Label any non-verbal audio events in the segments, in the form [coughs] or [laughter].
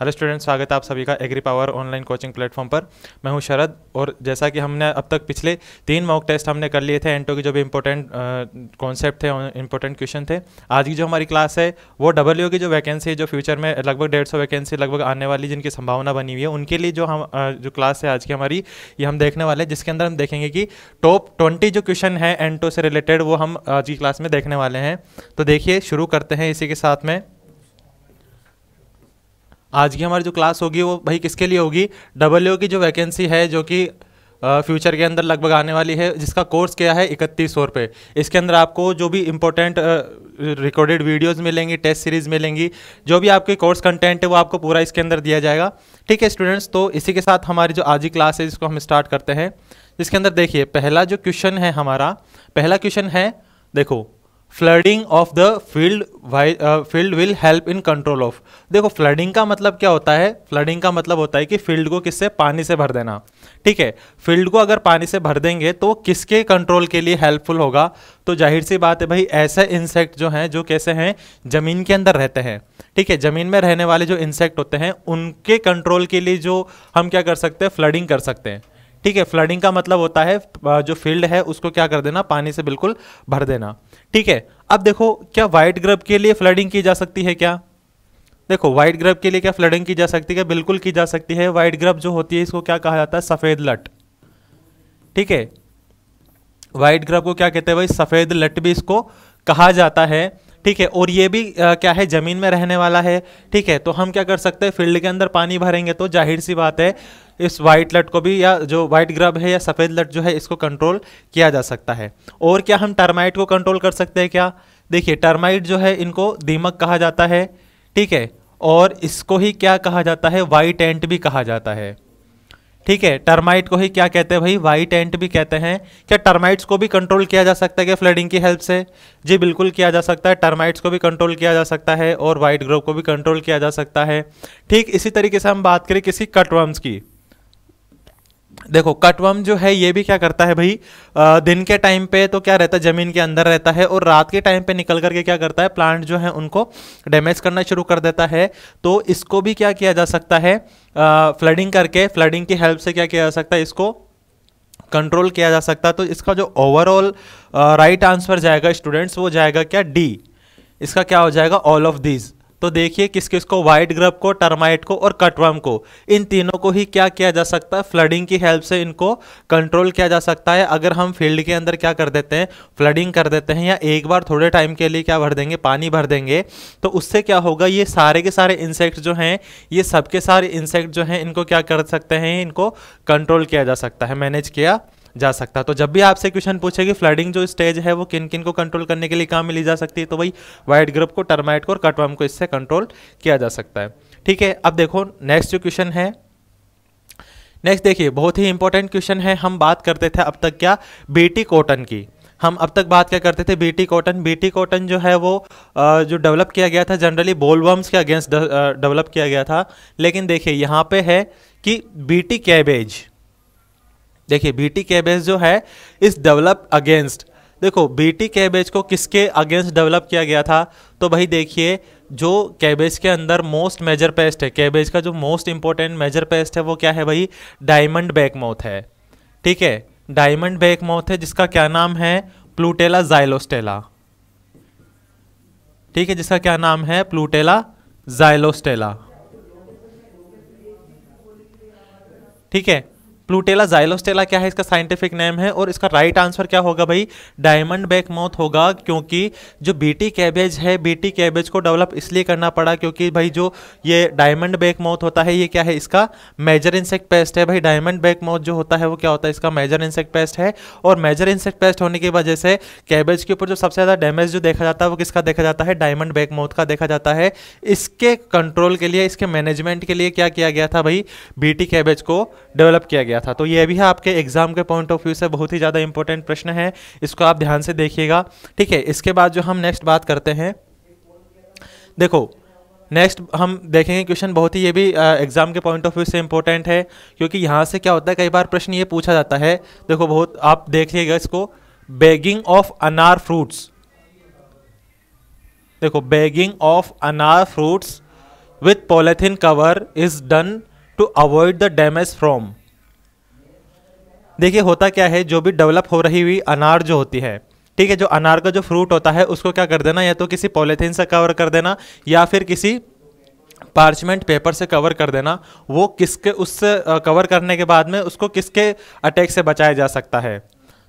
hello student स्वागत है आप सभी का agri power online coaching platform पर मैं हूं शरद और जैसा कि हमने अब तक पिछले तीन मॉक टेस्ट हमने कर लिए थे एंटो के जो भी इंपॉर्टेंट कॉन्सेप्ट थे इंपॉर्टेंट क्वेश्चन थे आज की जो हमारी क्लास है वो डब्ल्यू की जो वैकेंसी है जो फ्यूचर में लगभग डेढ़ सौ वैकेंसी लगभग आने वाली जिनकी संभावना बनी हुई है उनके लिए जो हम जो क्लास है आज की हमारी ये हम देखने वाले हैं जिसके अंदर हम देखेंगे कि टॉप ट्वेंटी जो क्वेश्चन है एंटो से रिलेटेड वो हम आज की क्लास में देखने वाले हैं तो देखिए शुरू करते हैं इसी के साथ में आज की हमारी जो क्लास होगी वो भाई किसके लिए होगी डब्ल्यू की जो वैकेंसी है जो कि फ्यूचर के अंदर लगभग आने वाली है जिसका कोर्स क्या है इकतीस सौ रुपये इसके अंदर आपको जो भी इम्पोर्टेंट रिकॉर्डेड वीडियोस मिलेंगी टेस्ट सीरीज़ मिलेंगी जो भी आपके कोर्स कंटेंट है वो आपको पूरा इसके अंदर दिया जाएगा ठीक है स्टूडेंट्स तो इसी के साथ हमारी जो आज की क्लास है जिसको हम स्टार्ट करते हैं जिसके अंदर देखिए पहला जो क्वेश्चन है हमारा पहला क्वेश्चन है देखो flooding of the field field will help in control of देखो फ्लडिंग का मतलब क्या होता है फ्लडिंग का मतलब होता है कि फील्ड को किससे पानी से भर देना ठीक है फील्ड को अगर पानी से भर देंगे तो किसके कंट्रोल के लिए हेल्पफुल होगा तो जाहिर सी बात है भाई ऐसे इंसेक्ट जो हैं जो कैसे हैं ज़मीन के अंदर रहते हैं ठीक है ज़मीन में रहने वाले जो इंसेक्ट होते हैं उनके कंट्रोल के लिए जो हम क्या कर सकते हैं फ्लडिंग कर सकते हैं ठीक है फ्लडिंग का मतलब होता है जो फील्ड है उसको क्या कर देना पानी से बिल्कुल भर देना ठीक है अब देखो क्या वाइट ग्रब के लिए फ्लडिंग की जा सकती है क्या देखो वाइट ग्रब के लिए क्या फ्लडिंग की जा सकती है बिल्कुल की जा सकती है वाइट ग्रब जो होती है इसको क्या कहा जाता है सफ़ेद लट ठीक है वाइट ग्रब को क्या कहते हैं भाई सफ़ेद लट भी इसको कहा जाता है ठीक है और ये भी आ, क्या है ज़मीन में रहने वाला है ठीक है तो हम क्या कर सकते हैं फील्ड के अंदर पानी भरेंगे तो जाहिर सी बात है इस वाइट लट को भी या जो वाइट ग्रब है या सफ़ेद लट जो है इसको कंट्रोल किया जा सकता है और क्या हम टर्माइट को कंट्रोल कर सकते हैं क्या देखिए टर्माइट जो है इनको दीमक कहा जाता है ठीक है और इसको ही क्या कहा जाता है वाइट एंट भी कहा जाता है ठीक है टर्माइट को ही क्या कहते हैं भाई वाइट एंट भी कहते हैं क्या टर्माइट्स को भी कंट्रोल किया जा सकता है क्या फ्लडिंग की हेल्प से जी बिल्कुल किया जा सकता है टर्माइट्स को भी कंट्रोल किया जा सकता है और वाइट ग्रोव को भी कंट्रोल किया जा सकता है ठीक इसी तरीके से हम बात करें किसी कटवर्म्स की देखो कटवम जो है ये भी क्या करता है भाई आ, दिन के टाइम पे तो क्या रहता है ज़मीन के अंदर रहता है और रात के टाइम पे निकल करके क्या करता है प्लांट जो है उनको डैमेज करना शुरू कर देता है तो इसको भी क्या किया जा सकता है आ, फ्लडिंग करके फ्लडिंग की हेल्प से क्या किया जा सकता है इसको कंट्रोल किया जा सकता है तो इसका जो ओवरऑल राइट आंसर जाएगा स्टूडेंट्स वो जाएगा क्या डी इसका क्या हो जाएगा ऑल ऑफ दीज तो देखिए किस किस को वाइट ग्रब को टर्माइट को और कटवर्म को इन तीनों को ही क्या किया जा सकता है फ्लडिंग की हेल्प से इनको कंट्रोल किया जा सकता है अगर हम फील्ड के अंदर क्या कर देते हैं फ्लडिंग कर देते हैं या एक बार थोड़े टाइम के लिए क्या भर देंगे पानी भर देंगे तो उससे क्या होगा ये सारे के सारे इंसेक्ट जो हैं ये सबके सारे इंसेक्ट जो हैं इनको क्या कर सकते हैं इनको कंट्रोल किया जा सकता है मैनेज किया जा सकता तो जब भी आपसे क्वेश्चन पूछे कि फ्लडिंग जो स्टेज है वो किन किन को कंट्रोल करने के लिए कहाँ मिली जा सकती है तो भाई वाइट ग्रुप को टर्माइट को और कटवर्म को इससे कंट्रोल किया जा सकता है ठीक है अब देखो नेक्स्ट जो क्वेश्चन है नेक्स्ट देखिए बहुत ही इंपॉर्टेंट क्वेश्चन है हम बात करते थे अब तक क्या बीटी कॉटन की हम अब तक बात क्या करते थे बीटी कॉटन बीटी कॉटन जो है वो जो डेवलप किया गया था जनरली बोलवर्म्स के अगेंस्ट डेवलप किया गया था लेकिन देखिए यहाँ पे है कि बीटी कैबेज देखिए बीटी कैबेज जो है इस डेवलप अगेंस्ट देखो बीटी कैबेज को किसके अगेंस्ट डेवलप किया गया था तो भाई देखिए जो कैबेज के अंदर मोस्ट मेजर पेस्ट है कैबेज का जो मोस्ट इंपॉर्टेंट मेजर पेस्ट है वो क्या है भाई डायमंड बैक माउथ है ठीक है डायमंड बैक माउथ है जिसका क्या नाम है प्लूटेला जाइलोस्टेला ठीक है जिसका क्या नाम है प्लूटेला जाइलोस्टेला ठीक है प्लूटेला जाइलोस्टेला क्या है इसका साइंटिफिक नेम है और इसका राइट आंसर क्या होगा भाई डायमंड बैक माउथ होगा क्योंकि जो बीटी कैबेज है बीटी कैबेज को डेवलप इसलिए करना पड़ा क्योंकि भाई जो ये डायमंड बैक माउथ होता है ये क्या है इसका मेजर इंसेक्ट पेस्ट है भाई डायमंड बैक माउथ जो होता है वो क्या होता है इसका मेजर इंसेक्ट पेस्ट है और मेजर इंसेक्ट पेस्ट होने की वजह से कैबेज के ऊपर जो सबसे ज़्यादा डैमेज जो देखा जाता है वो किसका देखा जाता है डायमंड बैक माउथ का देखा जाता है इसके कंट्रोल के लिए इसके मैनेजमेंट के लिए क्या किया गया था भाई बीटी कैबेज को डेवलप किया गया गया था तो ये भी है आपके एग्जाम के पॉइंट ऑफ व्यू से बहुत ही ज़्यादा इंपॉर्टेंट प्रश्न है इसको आप ध्यान से देखिएगा ठीक है इसके बाद जो हम नेक्स्ट बात करते हैं देखो नेक्स्ट हम देखेंगे क्वेश्चन बहुत ही ये भी एग्जाम के पॉइंट ऑफ व्यू से इंपॉर्टेंट है क्योंकि यहाँ से क्या होता है कई बार प्रश्न ये पूछा जाता है देखो बहुत आप देखिएगा इसको बैगिंग ऑफ अनार फ्रूट्स देखो बैगिंग ऑफ अनार fruits with polythene cover is done to avoid the damage from देखिए होता क्या है जो भी डेवलप हो रही हुई अनार जो होती है ठीक है जो अनार का जो फ्रूट होता है उसको क्या कर देना या तो किसी पॉलीथीन से कवर कर देना या फिर किसी पार्चमेंट पेपर से कवर कर देना वो किसके उससे कवर करने के बाद में उसको किसके अटैक से बचाया जा सकता है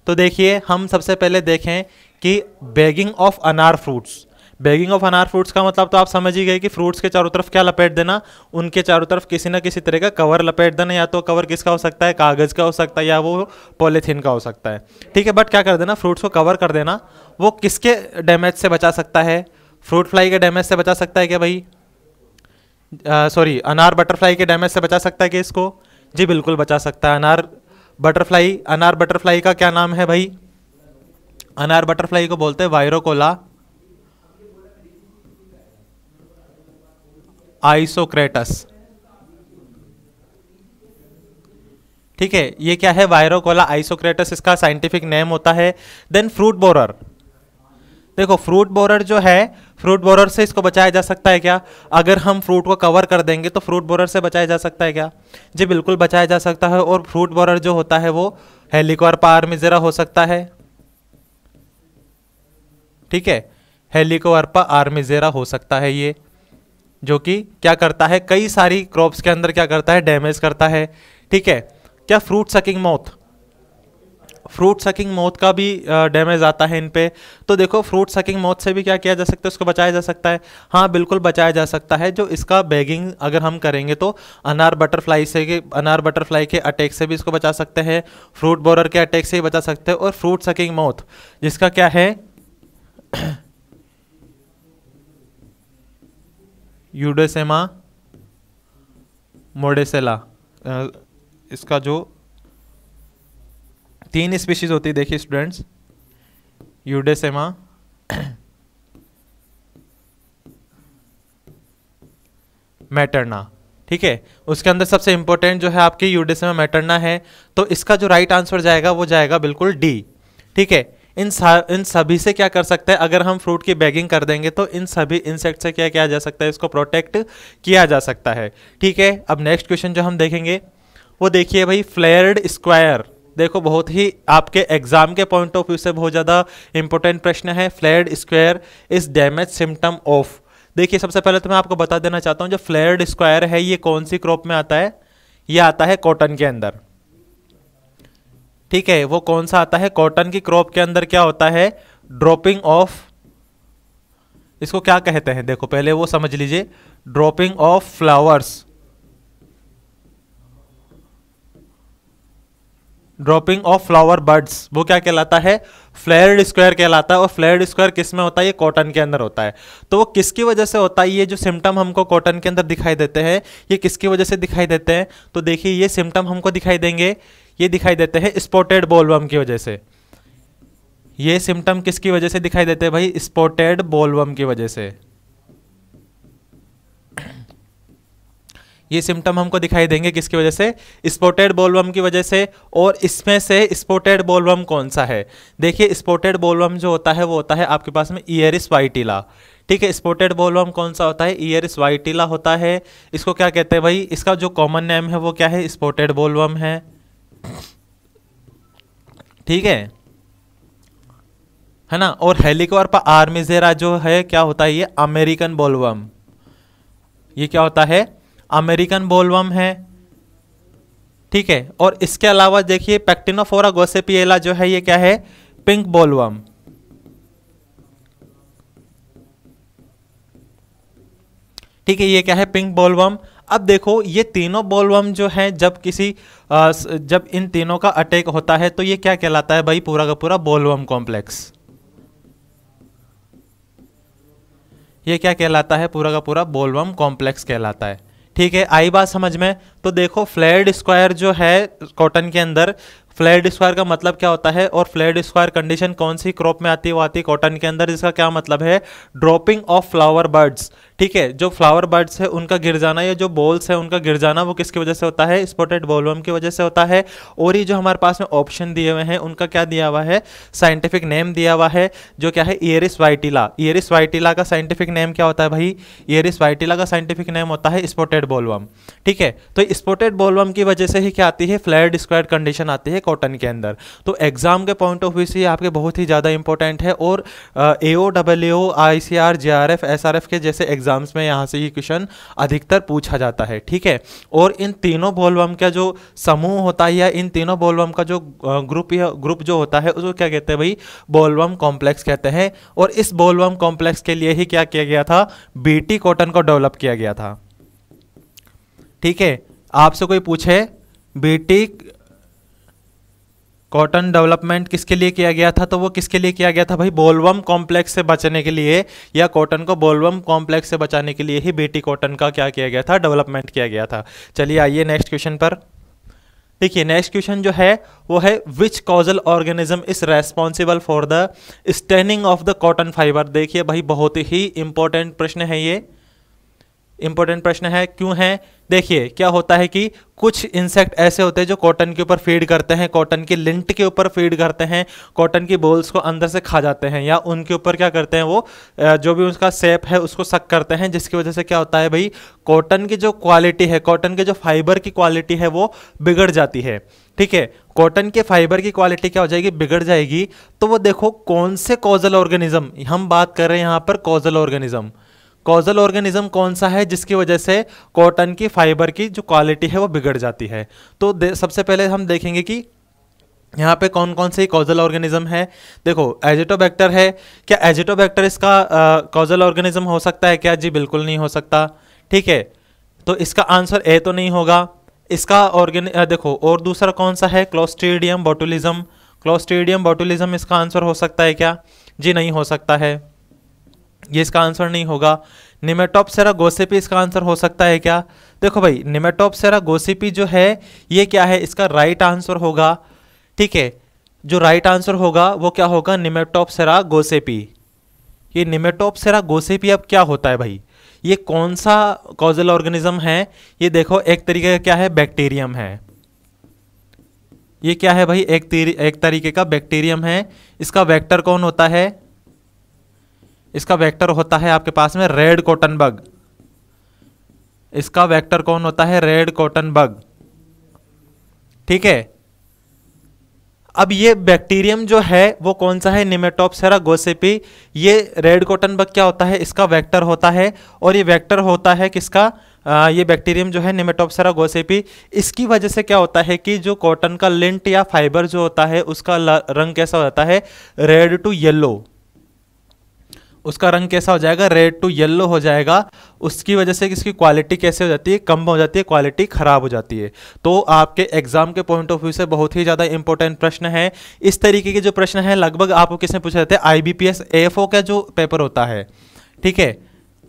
तो देखिए हम सबसे पहले देखें कि बैगिंग ऑफ अनार फ्रूट्स बैगिंग ऑफ अनार फ्रूट्स का मतलब तो आप समझ ही गए कि फ्रूट्स के चारों तरफ क्या लपेट देना उनके चारों तरफ किसी ना किसी तरह का कवर लपेट देना या तो कवर किसका हो सकता है कागज़ का हो सकता है या वो पॉलीथीन का हो सकता है ठीक है बट क्या कर देना फ्रूट्स को कवर कर देना वो किसके डैमेज से बचा सकता है फ्रूट फ्लाई के डैमेज से बचा सकता है क्या भाई सॉरी अनार बटरफ्लाई के डैमेज से बचा सकता है कि इसको जी बिल्कुल बचा सकता है अनार बटरफ्लाई अनार बटरफ्लाई का क्या नाम है भाई अनार बटरफ्लाई को बोलते हैं वायरोकोला आइसोक्रेटस ठीक है ये क्या है वायरोकोला आइसोक्रेटस इसका साइंटिफिक नेम होता है देन फ्रूट बोरर देखो फ्रूट बोरर जो है फ्रूट बोरर से इसको बचाया जा सकता है क्या अगर हम फ्रूट को कवर कर देंगे तो फ्रूट बोरर से बचाया जा सकता है क्या जी बिल्कुल बचाया जा सकता है और फ्रूट बोरर जो होता है वो हेलीकॉर पार मिजरा हो सकता है ठीक है हेलिकोअर्पा आर्मिजेरा हो सकता है ये जो कि क्या करता है कई सारी क्रॉप्स के अंदर क्या करता है डैमेज करता है ठीक है क्या fruit sucking moth fruit sucking moth का भी डैमेज आता है इन पे तो देखो फ्रूट सकिंग मौत से भी क्या किया जा सकता है उसको बचाया जा सकता है हाँ बिल्कुल बचाया जा सकता है जो इसका बैगिंग अगर हम करेंगे तो अनार बटरफ्लाई से अनार बटरफ्लाई के अटैक से भी इसको बचा सकते हैं फ्रूट बोरर के अटैक से ही बचा सकते हैं और फ्रूट सकिंग मौत जिसका क्या है यूडेसेमा मोडेसेला इसका जो तीन स्पीशीज होती है देखिए स्टूडेंट्स यूडेसेमा मैटरना ठीक है उसके अंदर सबसे इंपॉर्टेंट जो है आपकी यूडेसेमा मैटरना है तो इसका जो राइट right आंसर जाएगा वो जाएगा बिल्कुल डी ठीक है इन सा, इन सभी से क्या कर सकते हैं अगर हम फ्रूट की बैगिंग कर देंगे तो इन सभी इंसेक्ट से क्या किया जा सकता है इसको प्रोटेक्ट किया जा सकता है ठीक है अब नेक्स्ट क्वेश्चन जो हम देखेंगे वो देखिए भाई फ्लेयर्ड स्क्वायर देखो बहुत ही आपके एग्जाम के पॉइंट ऑफ व्यू से बहुत ज़्यादा इंपॉर्टेंट प्रश्न है flared square is damage symptom of देखिए सबसे पहले तो मैं आपको बता देना चाहता हूँ जो फ्लेयर्ड स्क्वायर है ये कौन सी क्रॉप में आता है ये आता है कॉटन के अंदर ठीक है वो कौन सा आता है कॉटन की क्रॉप के अंदर क्या होता है ड्रॉपिंग ऑफ इसको क्या कहते हैं देखो पहले वो समझ लीजिए dropping of flowers dropping of flower buds वो क्या कहलाता है फ्लेयर्ड स्क्वायर कहलाता है और फ्लेयर्ड स्क्वायर किस में होता है ये कॉटन के अंदर होता है तो वो किसकी वजह से होता है ये जो सिम्टम हमको कॉटन के अंदर दिखाई देते हैं ये किसकी वजह से दिखाई देते हैं तो देखिए ये सिम्टम हमको दिखाई देंगे ये दिखाई देते हैं स्पॉटेड बोलबम की वजह से ये सिम्टम किसकी वजह से दिखाई देते हैं भाई स्पॉटेड बोलवम की वजह से ये सिम्टम हमको दिखाई देंगे किसकी वजह से स्पोटेड बोलवम की वजह से और इसमें से स्पोटेड बोलवम कौन सा है देखिए स्पोटेड बोलवम जो होता है वो होता है आपके पास में ईयरिस वाइटिला ठीक है स्पोटेड बोलवम कौन सा होता है ईयरिस वाइटिला होता है इसको क्या कहते हैं भाई इसका जो कॉमन नेम है वो क्या है स्पोटेड बोलवम है ठीक है है ना और हेलिकॉर्प आर्मीजेरा जो है क्या होता है ये अमेरिकन बोलवम ये क्या होता है अमेरिकन बोलवम है ठीक है और इसके अलावा देखिए पैक्टिनोफोरा गोसेपियला जो है ये क्या है पिंक बोलवम ठीक है ये क्या है पिंक बोलवम अब देखो ये तीनों बोलवम जो हैं जब किसी आ, जब इन तीनों का अटैक होता है तो ये क्या कहलाता है भाई पूरा का पूरा बोलवम कॉम्प्लेक्स ये क्या कहलाता है पूरा का पूरा बोलवम कॉम्प्लेक्स कहलाता है ठीक है आई बात समझ में तो देखो फ्लैड स्क्वायर जो है कॉटन के अंदर फ्लैट स्क्वायर का मतलब क्या होता है और फ्लैट स्क्वायर कंडीशन कौन सी क्रॉप में आती है वो आती है कॉटन के अंदर जिसका क्या मतलब है ड्रॉपिंग ऑफ फ्लावर बर्ड्स ठीक है जो फ्लावर बर्ड्स है उनका गिर जाना या जो बॉल्स है उनका गिर जाना वो किसकी वजह से होता है स्पोटेड बॉलवर्म की वजह से होता है और ये जो हमारे पास में ऑप्शन दिए हुए हैं उनका क्या दिया हुआ है साइंटिफिक नेम दिया हुआ है जो क्या है एयरिस वाइटिला एयरिस वाइटिला का साइंटिफिक नेम क्या होता है भाई एयरिस वाइटिला का साइंटिफिक नेम होता है स्पोटेड बॉलवर्म ठीक है तो स्पोटेड बॉलवर्म की वजह से ही क्या आती है फ्लैट स्क्वायर कंडीशन आती है कॉटन के अंदर तो एग्ज़ाम के पॉइंट ऑफ व्यू से आपके बहुत ही ज़्यादा इंपॉर्टेंट है और A O W O I C R J R F S R F के जैसे एग्ज़ाम्स में यहाँ से ये क्वेश्चन अधिकतर पूछा जाता है ठीक है और इन तीनों बोलबम का जो समूह होता है या इन तीनों बोलबम का जो ग्रुप या ग्रुप जो होता है उसको क्या कहते हैं भाई बोलबम कॉम्प्लेक्स कहते हैं और इस बोलबम कॉम्प्लेक्स के लिए ही क्या किया गया था बीटी कॉटन को डेवलप किया गया था ठीक है आपसे कोई पूछे बीटी कॉटन डेवलपमेंट किसके लिए किया गया था तो वो किसके लिए किया गया था भाई बोलवम कॉम्प्लेक्स से बचने के लिए या कॉटन को बोलवम कॉम्प्लेक्स से बचाने के लिए ही बेटी कॉटन का क्या किया गया था डेवलपमेंट किया गया था चलिए आइए नेक्स्ट क्वेश्चन पर देखिए नेक्स्ट क्वेश्चन जो है वो है which causal organism is responsible for the staining of the cotton fibre देखिए भाई बहुत ही इंपॉर्टेंट प्रश्न है ये इंपॉर्टेंट प्रश्न है क्यों है देखिए क्या होता है कि कुछ इंसेक्ट ऐसे होते हैं जो कॉटन के ऊपर फीड करते हैं कॉटन की लिंट के ऊपर फीड करते हैं कॉटन की बोल्स को अंदर से खा जाते हैं या उनके ऊपर क्या करते हैं वो जो भी उसका सेप है उसको सक करते हैं जिसकी वजह से क्या होता है भाई कॉटन की जो क्वालिटी है कॉटन के जो फाइबर की क्वालिटी है वो बिगड़ जाती है ठीक है कॉटन के फाइबर की क्वालिटी क्या हो जाएगी बिगड़ जाएगी तो वो देखो कौन से कॉजल ऑर्गेनिज्म हम बात कर रहे हैं यहाँ पर कॉजल ऑर्गेनिज्म कॉजल ऑर्गेनिज्म कौन सा है जिसकी वजह से कॉटन की फाइबर की जो क्वालिटी है वो बिगड़ जाती है तो सबसे पहले हम देखेंगे कि यहाँ पे कौन कौन से कॉजल ऑर्गेनिज्म है देखो एजिटोबैक्टर है क्या एजिटोबैक्टर इसका कॉजल ऑर्गेनिज्म हो सकता है क्या जी बिल्कुल नहीं हो सकता ठीक है तो इसका आंसर ए तो नहीं होगा इसका ऑर्गेन देखो और दूसरा कौन सा है क्लोस्ट्रीडियम बोटुलिज्म क्लोस्ट्रीडियम बोटुलिज्म इसका आंसर हो सकता है क्या जी नहीं हो सकता है ये इसका आंसर नहीं होगा निमेटोपसेरा गोसिपी इसका आंसर हो सकता है क्या देखो भाई निमेटोपसेरा गोसिपी जो है ये क्या है इसका राइट आंसर होगा ठीक है जो राइट आंसर होगा वो क्या होगा निमेटोपसेरा गोसेपी ये निमेटोपसेरा गोसेपी अब क्या होता है भाई ये कौन सा कॉजल ऑर्गेनिज्म है ये देखो एक तरीके का क्या है बैक्टीरियम है ये क्या है भाई एक एक तरीके का बैक्टीरियम है इसका वेक्टर कौन होता है इसका वेक्टर होता है आपके पास में रेड कॉटन बग इसका वेक्टर कौन होता है रेड कॉटन बग ठीक है अब ये बैक्टीरियम जो है वो कौन सा है निमेटोपसेरा गोसेपी ये रेड कॉटन बग क्या होता है इसका वेक्टर होता है और ये वेक्टर होता है किसका आ, ये बैक्टीरियम जो है निमेटोपसेरा गोसेपी इसकी वजह से क्या होता है कि जो कॉटन का लिंट या फाइबर जो होता है उसका रंग कैसा होता है रेड टू येलो उसका रंग कैसा हो जाएगा रेड टू येलो हो जाएगा उसकी वजह से इसकी क्वालिटी कैसे हो जाती है कम हो जाती है क्वालिटी ख़राब हो जाती है तो आपके एग्जाम के पॉइंट ऑफ व्यू से बहुत ही ज़्यादा इंपॉर्टेंट प्रश्न है इस तरीके के जो प्रश्न है लगभग आपको किसने पूछा जाते हैं आई बी का जो पेपर होता है ठीक है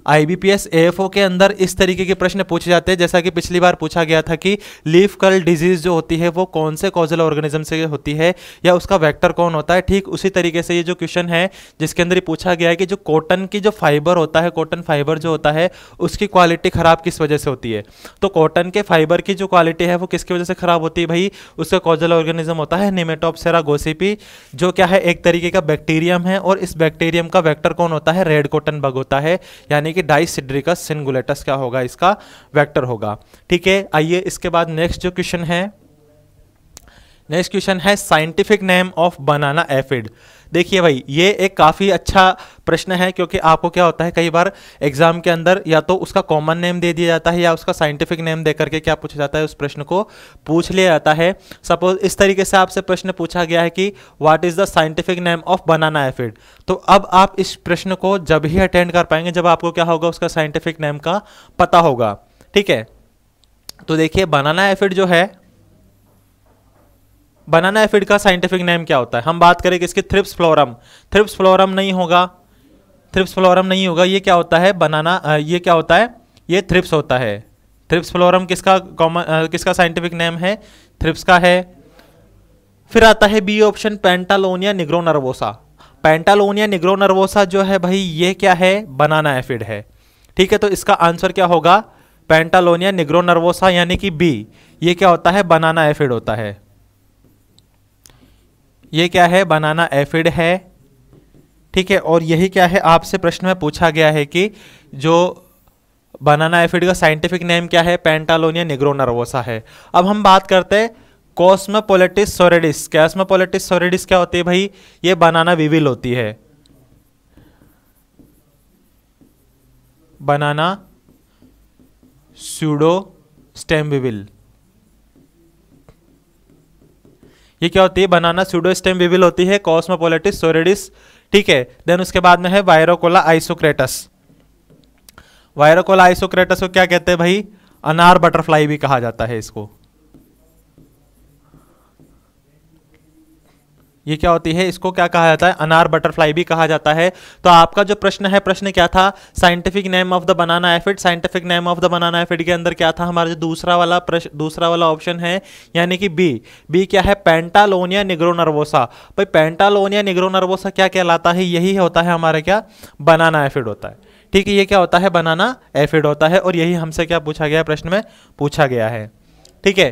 आईबीपीएस एएफओ के अंदर इस तरीके के प्रश्न पूछे जाते हैं जैसा कि पिछली बार पूछा गया था कि लीफ कर्ल डिजीज जो होती है वो कौन से कॉजल ऑर्गेनिज्म से होती है या उसका वैक्टर कौन होता है ठीक उसी तरीके से ये जो क्वेश्चन है जिसके अंदर ये पूछा गया है कि जो कॉटन की जो फाइबर होता है कॉटन फाइबर जो होता है उसकी क्वालिटी खराब किस वजह से होती है तो कॉटन के फाइबर की जो क्वालिटी है वो किसकी वजह से खराब होती है भाई उसका कॉजल ऑर्गेनिज्म होता है निमेटोपसेरा गोसिपी जो क्या है एक तरीके का बैक्टीरियम है और इस बैक्टीरियम का वैक्टर कौन होता है रेड कॉटन बग होता है यानी कि डाइसिड्रिकस सिंगुलेटस क्या होगा इसका वेक्टर होगा ठीक है आइए इसके बाद नेक्स्ट जो क्वेश्चन है नेक्स्ट क्वेश्चन है scientific name of banana aphid देखिए भाई ये एक काफ़ी अच्छा प्रश्न है क्योंकि आपको क्या होता है कई बार एग्जाम के अंदर या तो उसका कॉमन नेम दे दिया जाता है या उसका साइंटिफिक नेम दे करके क्या पूछा जाता है उस प्रश्न को पूछ लिया जाता है सपोज इस तरीके से आपसे प्रश्न पूछा गया है कि what is the scientific name of banana aphid तो अब आप इस प्रश्न को जब ही अटेंड कर पाएंगे जब आपको क्या होगा उसका साइंटिफिक नेम का पता होगा ठीक है तो देखिए बनाना एफिड जो है बनाना एफिड का साइंटिफिक नेम क्या होता है हम बात करें इसके थ्रिप्स फ्लोरम थ्रिप्स फ्लोरम नहीं होगा थ्रिप्स फ्लोरम नहीं होगा ये क्या होता है बनाना ये क्या होता है ये थ्रिप्स होता है थ्रिप्स फ्लोरम किसका कॉमन किसका साइंटिफिक नेम है थ्रिप्स का है फिर आता है B option pentalonia nigronervosa pentalonia nigronervosa जो है भाई ये क्या है बनाना एफिड है ठीक है तो इसका आंसर क्या होगा पेंटालोनिया निग्रो नर्वोसा यानी कि बी ये क्या होता है बनाना एफिड होता है ये क्या है बनाना एफिड है ठीक है और यही क्या है आपसे प्रश्न में पूछा गया है कि जो बनाना एफिड का साइंटिफिक नेम क्या है पेंटालोनिया निग्रोनरवोसा है अब हम बात करते हैं कॉस्मोपोलिटिस सोरेडिस कैस्मोपोलिटिस सोरेडिस क्या होती है भाई ये बनाना विविल होती है बनाना स्यूडो स्टेम विविल ये क्या होती है बनाना स्यूडो स्टेम विविल होती है कॉस्मोपोलिटिस सोरेडिस ठीक है देन उसके बाद में है वायरोकोला आइसोक्रेटस वायरोकोला आइसोक्रेटस को क्या कहते हैं भाई अनार बटरफ्लाई भी कहा जाता है इसको ये क्या होती है इसको क्या कहा जाता है अनार बटरफ्लाई भी कहा जाता है तो आपका जो प्रश्न है प्रश्न क्या था scientific name of the banana aphid scientific name of the banana aphid के अंदर क्या था हमारा जो दूसरा वाला प्रश्न दूसरा वाला ऑप्शन है यानी कि बी बी क्या है पेंटालोनिया निग्रो नर्वोसा भाई पेंटालोनिया निग्रो नर्वोसा क्या कहलाता है यही होता है हमारा क्या बनाना एफिड होता है ठीक है ये क्या होता है बनाना एफिड होता है और यही हमसे क्या पूछा गया प्रश्न में पूछा गया है ठीक है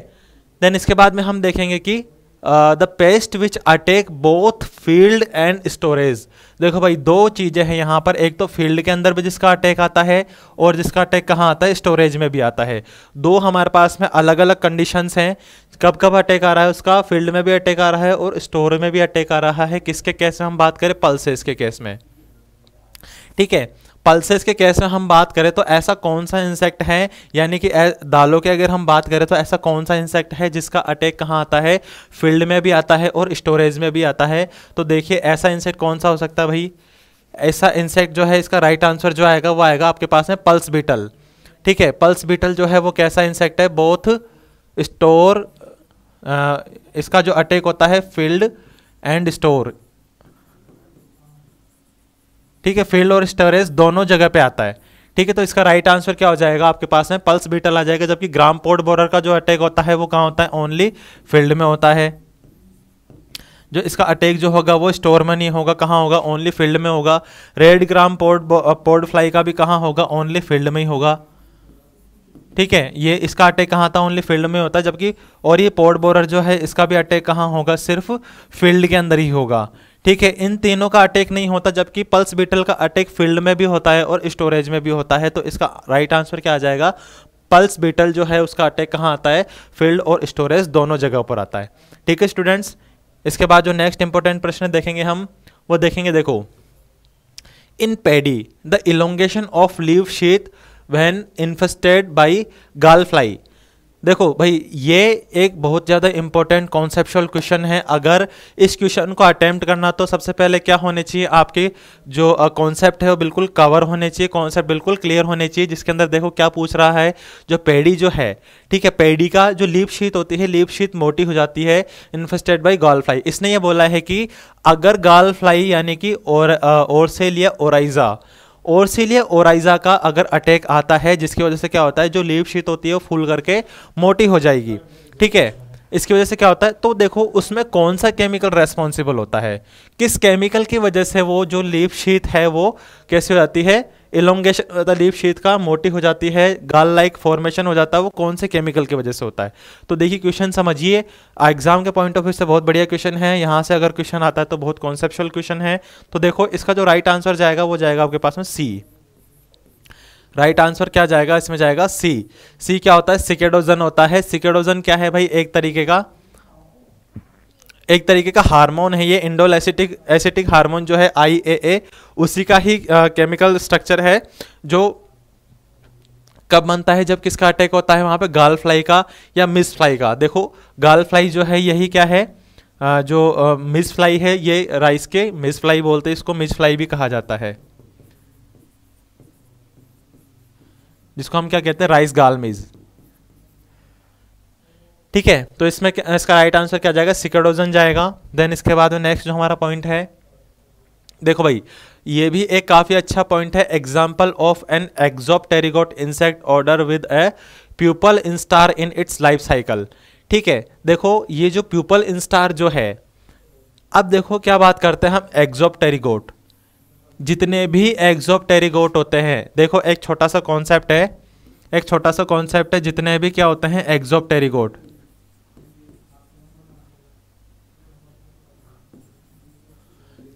देन इसके बाद में हम देखेंगे कि the pest which attack both field and storage देखो भाई दो चीज़ें हैं यहाँ पर एक तो फील्ड के अंदर भी जिसका अटैक आता है और जिसका अटैक कहाँ आता है स्टोरेज में भी आता है दो हमारे पास में अलग अलग कंडीशंस हैं कब कब अटैक आ रहा है उसका फील्ड में भी अटैक आ रहा है और स्टोर में भी अटैक आ रहा है किसके केस में हम बात करें पल्सेस के केस में ठीक है पल्सेस के केस में हम बात करें तो ऐसा कौन सा इंसेक्ट है यानी कि दालों के अगर हम बात करें तो ऐसा कौन सा इंसेक्ट है जिसका अटैक कहाँ आता है फील्ड में भी आता है और स्टोरेज में भी आता है तो देखिए ऐसा इंसेक्ट कौन सा हो सकता है भाई ऐसा इंसेक्ट जो है इसका राइट आंसर जो आएगा वो आएगा आपके पास में पल्स बीटल ठीक है पल्स बीटल जो है वो कैसा इंसेक्ट है बोथ स्टोर इसका जो अटैक होता है फील्ड एंड स्टोर ठीक है फील्ड और स्टोरेज दोनों जगह पे आता है ठीक है तो इसका राइट आंसर क्या हो जाएगा आपके पास में पल्स बीटल आ जाएगा जबकि ग्राम पोर्ट बोरर का जो अटैक होता है वो कहाँ होता है ओनली फील्ड में होता है जो इसका अटैक जो होगा वो स्टोर में नहीं होगा कहाँ होगा ओनली फील्ड में होगा red gram pod pod fly का भी कहाँ होगा ओनली फील्ड में ही होगा ठीक है ये इसका अटैक कहाँ था ओनली फील्ड में होता है जबकि और ये पोर्ट बोरर जो है इसका भी अटैक कहाँ होगा सिर्फ फील्ड के अंदर ही होगा ठीक है इन तीनों का अटैक नहीं होता जबकि पल्स बीटल का अटैक फील्ड में भी होता है और स्टोरेज में भी होता है तो इसका राइट आंसर क्या आ जाएगा पल्स बीटल जो है उसका अटैक कहाँ आता है फील्ड और स्टोरेज दोनों जगह पर आता है ठीक है स्टूडेंट्स इसके बाद जो नेक्स्ट इंपॉर्टेंट प्रश्न देखेंगे हम वो देखेंगे देखो in paddy the elongation of leaf sheath when infested by gall fly देखो भाई ये एक बहुत ज़्यादा इंपॉर्टेंट कॉन्सेप्शुअल क्वेश्चन है अगर इस क्वेश्चन को अटैम्प्ट करना तो सबसे पहले क्या होने चाहिए आपके जो कॉन्सेप्ट है वो बिल्कुल कवर होने चाहिए कॉन्सेप्ट बिल्कुल क्लियर होने चाहिए जिसके अंदर देखो क्या पूछ रहा है जो पेडी जो है ठीक है पेडी का जो लीप शीत होती है लीप शीत मोटी हो जाती है इन्फेस्टेड बाई गॉल फ्लाई इसने ये बोला है कि अगर गाल फ्लाई यानी कि और, और से लिया ओराइजा ओरसिलिया ओराइजा का अगर अटैक आता है जिसकी वजह से क्या होता है जो लीव शीट होती है वो फूल करके मोटी हो जाएगी ठीक है इसकी वजह से क्या होता है तो देखो उसमें कौन सा केमिकल रेस्पॉन्सिबल होता है किस केमिकल की वजह से वो जो लीप शीत है वो कैसे हो जाती है इलोंगेशन होता लीप शीत का मोटी हो जाती है गाल लाइक फॉर्मेशन हो जाता है वो कौन से केमिकल की वजह से होता है तो देखिए क्वेश्चन समझिए एग्जाम के पॉइंट ऑफ व्यू से बहुत बढ़िया क्वेश्चन है यहाँ से अगर क्वेश्चन आता है तो बहुत कॉन्सेप्चुअल क्वेश्चन है तो देखो इसका जो राइट आंसर जाएगा वो जाएगा आपके पास में सी राइट right आंसर क्या जाएगा इसमें जाएगा सी सी क्या होता है सिकेडोजन होता है सिकेडोजन क्या है भाई एक तरीके का एक तरीके का हार्मोन है ये इंडोल एसिटिक एसिटिक हार्मोन जो है आई ए ए उसी का ही केमिकल केमिकल स्ट्रक्चर है जो कब बनता है जब किसका अटैक होता है वहाँ पे गाल फ्लाई का या मिस फ्लाई का देखो गाल फ्लाई जो है यही क्या है जो मिस फ्लाई है ये राइस के मिस फ्लाई बोलते हैं इसको मिस फ्लाई भी कहा जाता है जिसको हम क्या कहते हैं राइस गाल मेज ठीक है तो इसमें इसका राइट आंसर क्या जाएगा सिकडोजन जाएगा देन इसके बाद में नेक्स्ट जो हमारा पॉइंट है देखो भाई ये भी एक काफ़ी अच्छा पॉइंट है example of an exopterygote insect order with a pupal instar in its life cycle ठीक है देखो ये जो प्यूपल इंस्टार जो है अब देखो क्या बात करते हैं हम टेरिगोट जितने भी एग्जॉप टेरिगोट होते हैं देखो एक छोटा सा कॉन्सेप्ट है एक छोटा सा कॉन्सेप्ट है जितने भी क्या होते हैं एग्जोप टेरीगोट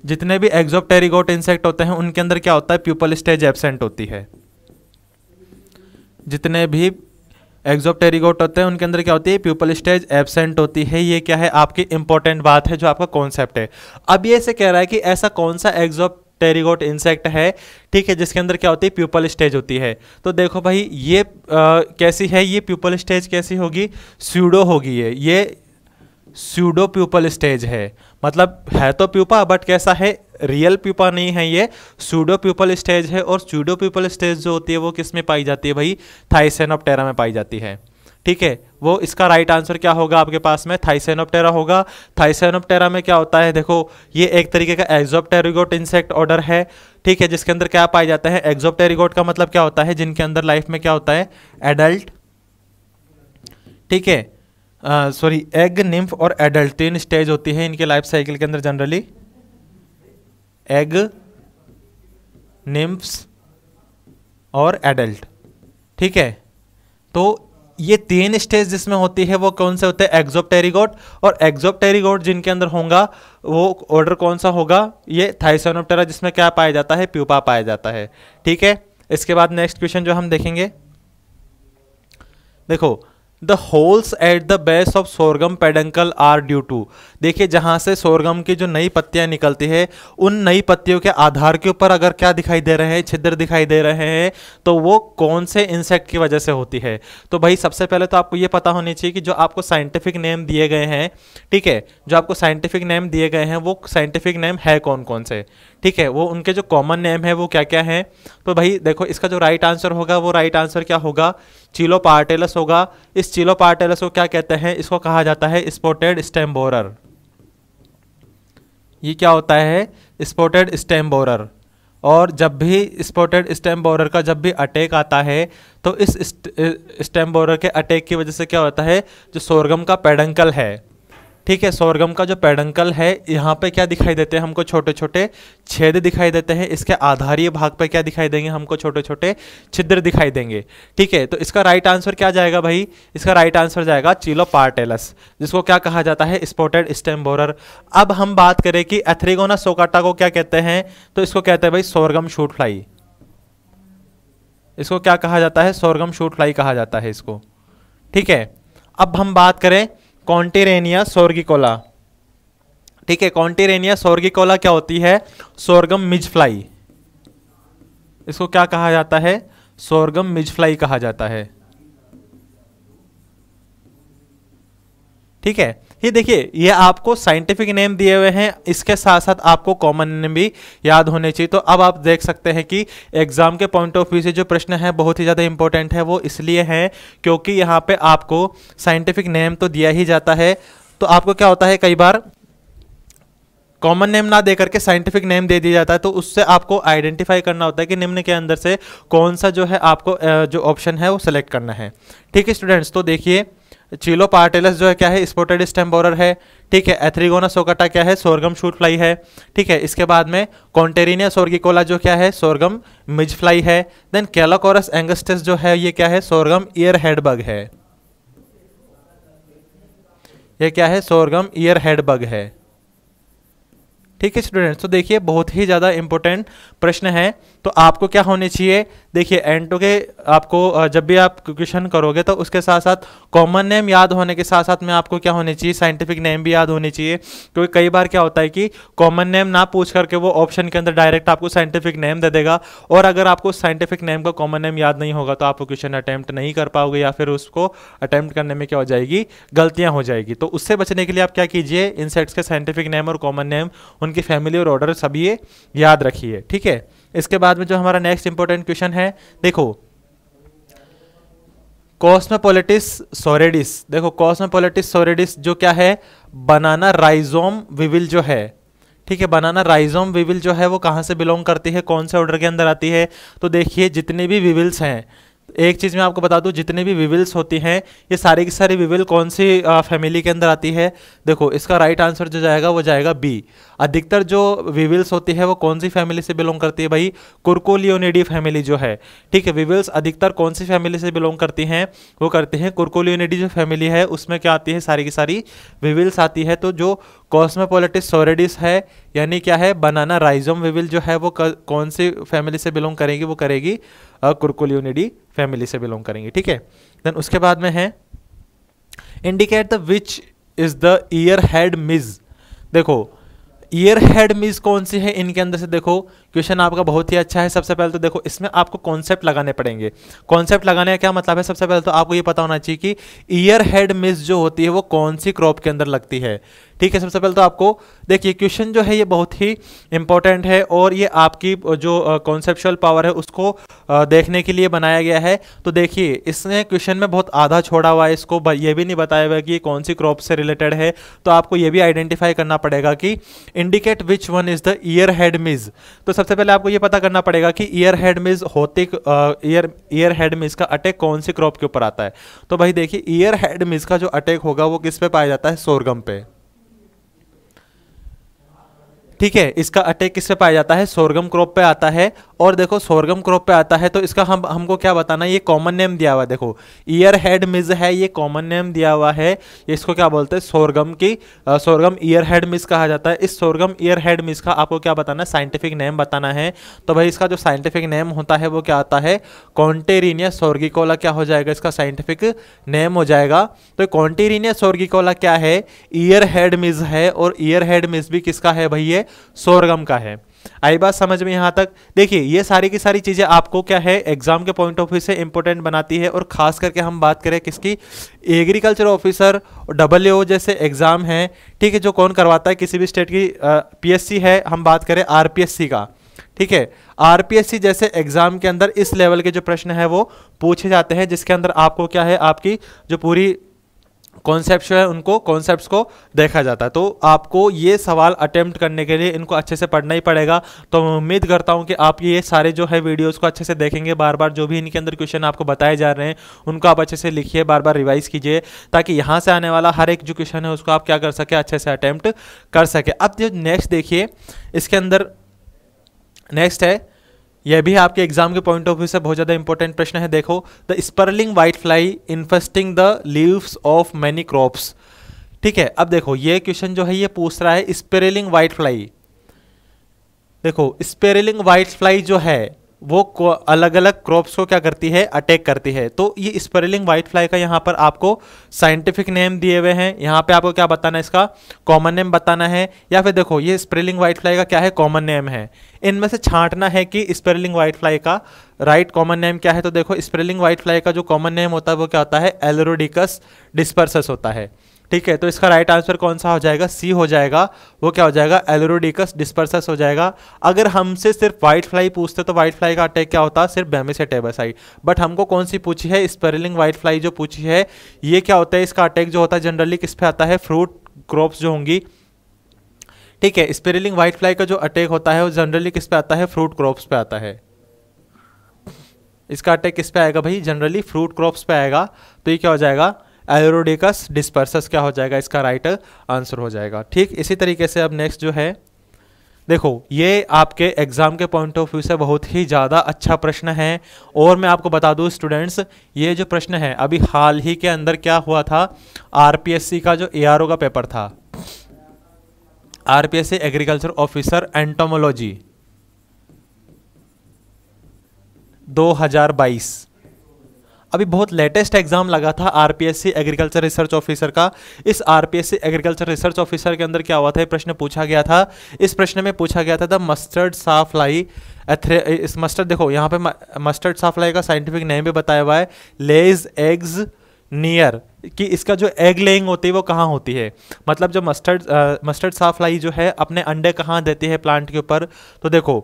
जितने भी एग्जोप टेरीगोट इंसेक्ट होते हैं उनके अंदर क्या होता है प्यूपल स्टेज एबसेंट होती है जितने भी एग्जॉप टेरीगोट होते हैं उनके अंदर क्या होती है प्यूपल स्टेज एबसेंट होती है ये क्या है आपकी इंपॉर्टेंट बात है जो आपका कॉन्सेप्ट है अब ये से कह रहा है कि ऐसा कौन सा एग्जॉप टेरीगोट इंसेक्ट है ठीक है जिसके अंदर क्या होती है प्यूपल स्टेज होती है तो देखो भाई ये आ, कैसी है ये प्यूपल स्टेज कैसी होगी स्यूडो होगी ये ये स्यूडो प्यूपल स्टेज है मतलब है तो प्यूपा बट कैसा है रियल प्यूपा नहीं है ये स्यूडो प्यूपल स्टेज है और स्यूडो प्यूपल स्टेज जो होती है वो किस में पाई जाती है भाई थाइसेन टेरा में पाई जाती है ठीक है वो इसका राइट आंसर क्या होगा आपके पास में थाइसेनोप्टेरा होगा थाइसेनोप्टेरा में क्या होता है देखो ये एक तरीके का एग्जोप्टेरिगोट इंसेक्ट ऑर्डर है ठीक है जिसके अंदर क्या पाए जाते हैं एग्जोप्टेरिगोट का मतलब क्या होता है जिनके अंदर लाइफ में क्या होता है एडल्ट ठीक है सॉरी एग निम्फ और एडल्ट तीन स्टेज होती है इनके लाइफ साइकिल के अंदर जनरली एग निम्फ्स और एडल्ट ठीक है तो ये तीन स्टेज जिसमें होती है वो कौन से होते हैं एक्जोप्टेरिगोट और एक्जोप्टेरिगोट जिनके अंदर होगा वो ऑर्डर कौन सा होगा ये थाइसोनोप्टेरा जिसमें क्या पाया जाता है प्यूपा पाया जाता है ठीक है इसके बाद नेक्स्ट क्वेश्चन जो हम देखेंगे देखो the holes at the base of sorghum peduncle are due to देखिए जहाँ से सोरगम की जो नई पत्तियाँ निकलती है उन नई पत्तियों के आधार के ऊपर अगर क्या दिखाई दे रहे हैं छिद्र दिखाई दे रहे हैं तो वो कौन से इंसेक्ट की वजह से होती है तो भाई सबसे पहले तो आपको ये पता होनी चाहिए कि जो आपको साइंटिफिक नेम दिए गए हैं ठीक है जो आपको साइंटिफिक नेम दिए गए हैं वो साइंटिफिक नेम है कौन कौन से ठीक है वो उनके जो कॉमन नेम है वो क्या क्या है तो भाई देखो इसका जो राइट आंसर होगा वो राइट आंसर क्या होगा चिलो पार्टेलस होगा इस चिलो पार्टेलस को क्या कहते हैं इसको कहा जाता है स्पोटेड स्टेम बोरर ये क्या होता है स्पोटेड स्टेम बोरर और जब भी स्पोटेड स्टेम बोरर का जब भी अटैक आता है तो इस स्टेम बोरर के अटैक की वजह से क्या होता है जो सोरगम का पेडंकल है ठीक है सोरगम का जो पेडंकल है यहाँ पे क्या दिखाई देते हैं हमको छोटे छोटे छेद दिखाई देते हैं इसके आधारीय भाग पे क्या दिखाई देंगे हमको छोटे छोटे छिद्र दिखाई देंगे ठीक है तो इसका राइट आंसर क्या जाएगा भाई इसका राइट आंसर जाएगा चिलो पार्टेलस जिसको क्या कहा जाता है स्पोटेड स्टेम बोरर अब हम बात करें कि एथ्रीगोना सोकाटा को क्या कहते हैं तो इसको कहते हैं भाई सोरगम शूट फ्लाई इसको क्या कहा जाता है सोरगम शूट फ्लाई कहा जाता है इसको ठीक है अब हम बात करें कॉन्टेरेनिया सोर्गिकोला ठीक है कॉन्टेरेनिया सोर्गिकोला क्या होती है सोर्गम मिज फ्लाई इसको क्या कहा जाता है सोर्गम मिज फ्लाई कहा जाता है ठीक है ये देखिए ये आपको साइंटिफिक नेम दिए हुए हैं इसके साथ साथ आपको कॉमन नेम भी याद होने चाहिए तो अब आप देख सकते हैं कि एग्जाम के पॉइंट ऑफ व्यू से जो प्रश्न है बहुत ही ज़्यादा इंपॉर्टेंट है वो इसलिए है क्योंकि यहाँ पे आपको साइंटिफिक नेम तो दिया ही जाता है तो आपको क्या होता है कई बार कॉमन नेम ना दे करके साइंटिफिक नेम दे दिया जाता है तो उससे आपको आइडेंटिफाई करना होता है कि निम्न के अंदर से कौन सा जो है आपको जो ऑप्शन है वो सिलेक्ट करना है ठीक है स्टूडेंट्स तो देखिए चिलो पार्टेलस जो है क्या है स्पोटेड स्टेम बोरर है ठीक है एथ्रीगोनस ओकटा क्या है सोरगम शूट फ्लाई है ठीक है इसके बाद में कॉन्टेरिनिया सोर्गिकोला जो क्या है सोरगम मिज फ्लाई है देन कैलाकोरस एंगस्टस जो है ये क्या है सोरगम ईयर हेड बग है ये क्या है सोरगम ईयर हेड बग है ठीक है स्टूडेंट्स तो देखिए बहुत ही ज़्यादा इंपॉर्टेंट प्रश्न है तो आपको क्या होने चाहिए देखिए एंटो के आपको जब भी आप क्वेश्चन करोगे तो उसके साथ साथ कॉमन नेम याद होने के साथ साथ में आपको क्या होने चाहिए साइंटिफिक नेम भी याद होने चाहिए क्योंकि कई बार क्या होता है कि कॉमन नेम ना पूछ करके वो ऑप्शन के अंदर डायरेक्ट आपको साइंटिफिक नेम दे देगा और अगर आपको साइंटिफिक नेम का कॉमन नेम याद नहीं होगा तो आप क्वेश्चन अटैम्प्ट नहीं कर पाओगे या फिर उसको अटैम्प्ट करने में क्या हो जाएगी गलतियाँ हो जाएगी तो उससे बचने के लिए आप क्या कीजिए इंसेक्ट्स के साइंटिफिक नेम और कॉमन नेम उनकी फैमिली और ऑर्डर सभी याद रखिए ठीक है इसके बाद में जो हमारा नेक्स्ट इंपॉर्टेंट क्वेश्चन है देखो कॉस्मोपोलिटिस सोरेडिस देखो कॉस्मोपोलिटिस सोरेडिस जो क्या है बनाना राइजोम विविल जो है ठीक है बनाना राइजोम विविल जो है वो कहाँ से बिलोंग करती है कौन से ऑर्डर के अंदर आती है तो देखिए जितने भी विविल्स हैं एक चीज़ मैं आपको बता दूँ जितने भी विविल्स होती हैं ये सारे की सारी विविल कौन सी फैमिली के अंदर आती है देखो इसका राइट आंसर जो जाएगा वो जाएगा बी अधिकतर जो विविल्स होती है वो कौन सी फैमिली से बिलोंग करती है भाई कुरकोलियोनेडी फैमिली जो है ठीक है विविल्स अधिकतर कौन सी फैमिली से बिलोंग करती हैं वो करते हैं कुरकोलियोनेडी जो फैमिली है उसमें क्या आती है सारी की सारी विविल्स आती है तो जो कॉस्मोपोलिटिस सोरेडिस है यानी क्या है बनाना राइजोम विविल जो है वो कौन सी फैमिली से बिलोंग करेगी वो करेगी कुरकुलियोनिडी फैमिली से बिलोंग करेंगी ठीक है देन उसके बाद में है indicate the which is the ear head midge देखो ईयर हेड मिज कौन सी है इनके अंदर से देखो क्वेश्चन आपका बहुत ही अच्छा है सबसे पहले तो देखो इसमें आपको कॉन्सेप्ट लगाने पड़ेंगे कॉन्सेप्ट लगाने का क्या मतलब है सबसे पहले तो आपको ये पता होना चाहिए कि ईयर हेड मिस जो होती है वो कौन सी क्रॉप के अंदर लगती है ठीक है सबसे पहले तो आपको देखिए क्वेश्चन जो है ये बहुत ही इंपॉर्टेंट है और ये आपकी जो कॉन्सेप्चुअल पावर है उसको देखने के लिए बनाया गया है तो देखिए इसने क्वेश्चन में बहुत आधा छोड़ा हुआ है इसको ये भी नहीं बताया हुआ कि ये कौन सी क्रॉप से रिलेटेड है तो आपको ये भी आइडेंटिफाई करना पड़ेगा कि indicate which one is the ear head midge तो सबसे पहले आपको ये पता करना पड़ेगा कि ईयर हेड मिज होते ईयर ईयर हेड मिज का अटैक कौन सी क्रॉप के ऊपर आता है तो भाई देखिए ईयर हेड मिज का जो अटैक होगा वो किस पे पाया जाता है सोरगम पे ठीक है इसका अटैक किस पे पाया जाता है सोरगम क्रॉप पे आता है और देखो सोरगम क्रॉप पे आता है तो इसका हम हमको क्या बताना ये कॉमन नेम दिया हुआ है देखो ईयर हेड मिज है ये कॉमन नेम दिया हुआ है इसको क्या बोलते हैं सोरगम की सोरगम ईयर हेड मिज कहा जाता है इस सोरगम ईयर हेड मिज का आपको क्या बताना है साइंटिफिक नेम बताना है तो भाई इसका जो साइंटिफिक नेम होता है वो क्या आता है कॉन्टेरिनिया सोर्गिकोला क्या हो जाएगा इसका साइंटिफिक नेम हो जाएगा तो कॉन्टेरिनिया सोर्गिकोला क्या है ईयर हेड मिज है और ईयर हेड मिज भी किसका है भैया सोरगम का है आई बात समझ में यहां तक देखिए ये सारी की सारी चीज़ें आपको क्या है एग्जाम के पॉइंट ऑफ व्यू से इंपॉर्टेंट बनाती है और खास करके हम बात करें किसकी एग्रीकल्चर ऑफिसर डब्ल्यू जैसे एग्ज़ाम है ठीक है जो कौन करवाता है किसी भी स्टेट की पीएससी है हम बात करें आरपीएससी का ठीक है आरपीएससी जैसे एग्ज़ाम के अंदर इस लेवल के जो प्रश्न है वो पूछे जाते हैं जिसके अंदर आपको क्या है आपकी जो पूरी कॉन्सेप्ट है उनको कॉन्सेप्ट को देखा जाता है तो आपको ये सवाल अटेम्प्ट करने के लिए इनको अच्छे से पढ़ना ही पड़ेगा तो मैं उम्मीद करता हूँ कि आप ये सारे जो है वीडियोस को अच्छे से देखेंगे बार बार जो भी इनके अंदर क्वेश्चन आपको बताए जा रहे हैं उनको आप अच्छे से लिखिए बार बार रिवाइज कीजिए ताकि यहाँ से आने वाला हर एक जो क्वेश्चन है उसको आप क्या कर सके अच्छे से अटैम्प्ट कर सके अब जो नेक्स्ट देखिए इसके अंदर नेक्स्ट है यह भी आपके एग्जाम के पॉइंट ऑफ व्यू से बहुत ज़्यादा इंपॉर्टेंट प्रश्न है देखो the spiralling white fly infesting the leaves of many crops ठीक है अब देखो ये क्वेश्चन जो है ये पूछ रहा है स्पेरेलिंग व्हाइट फ्लाई देखो स्पेरेलिंग व्हाइट फ्लाई जो है वो अलग अलग क्रॉप्स को क्या करती है अटैक करती है तो ये स्परेलिंग वाइट फ्लाई का यहाँ पर आपको साइंटिफिक नेम दिए हुए हैं यहाँ पे आपको क्या बताना है इसका कॉमन नेम बताना है या फिर देखो ये स्परेलिंग वाइट फ्लाई का क्या है कॉमन नेम है इनमें से छांटना है कि स्परेलिंग वाइट फ्लाई का राइट कॉमन नेम क्या है तो देखो स्परेलिंग वाइट फ्लाई का जो कॉमन नेम होता है वो क्या होता है एलोरोडिकस डिस्पर्सस होता है ठीक है तो इसका राइट आंसर कौन सा हो जाएगा सी हो जाएगा वो क्या हो जाएगा एलोरोडिकस डिस्पर्सस हो जाएगा अगर हमसे सिर्फ व्हाइट फ्लाई पूछते तो व्हाइट फ्लाई का अटैक क्या होता सिर्फ बेमिस टेबासाइड बट हमको कौन सी पूछी है स्पेरलिंग व्हाइट फ्लाई जो पूछी है ये क्या होता है इसका अटैक जो होता है जनरली किस पे आता है फ्रूट क्रॉप्स जो होंगी ठीक है स्पेरलिंग व्हाइट फ्लाई का जो अटैक होता है वो जनरली किस पे आता है फ्रूट क्रॉप्स पे आता है इसका अटैक किस पे आएगा भाई जनरली फ्रूट क्रॉप्स पे आएगा तो ये क्या हो जाएगा एरोडिकस डिस्पर्सस क्या हो जाएगा इसका राइट आंसर हो जाएगा ठीक इसी तरीके से अब नेक्स्ट जो है देखो ये आपके एग्ज़ाम के पॉइंट ऑफ व्यू से बहुत ही ज़्यादा अच्छा प्रश्न है और मैं आपको बता दूँ स्टूडेंट्स ये जो प्रश्न है अभी हाल ही के अंदर क्या हुआ था आरपीएससी का जो ए का पेपर था आरपीएससी एग्रीकल्चर ऑफिसर एंटोमोलॉजी अभी बहुत लेटेस्ट एग्जाम लगा था आरपीएससी एग्रीकल्चर रिसर्च ऑफिसर का इस आरपीएससी एग्रीकल्चर रिसर्च ऑफिसर के अंदर क्या हुआ था ये प्रश्न पूछा गया था इस प्रश्न में पूछा गया था द मस्टर्ड साफ लाई एथरे इस मस्टर्ड देखो यहाँ पे मस्टर्ड साफ लाई का साइंटिफिक नेम भी बताया हुआ है लेज एग्ज नियर कि इसका जो एग लेइंग होती है वो कहाँ होती है मतलब जो मस्टर्ड मस्टर्ड साफ्लाई जो है अपने अंडे कहाँ देती है प्लांट के ऊपर तो देखो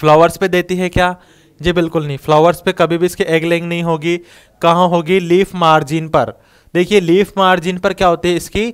फ्लावर्स पे देती है क्या जी बिल्कुल नहीं फ्लावर्स पे कभी भी इसकी एग लेंग नहीं होगी कहाँ होगी लीफ मार्जिन पर देखिए लीफ मार्जिन पर क्या होती है इसकी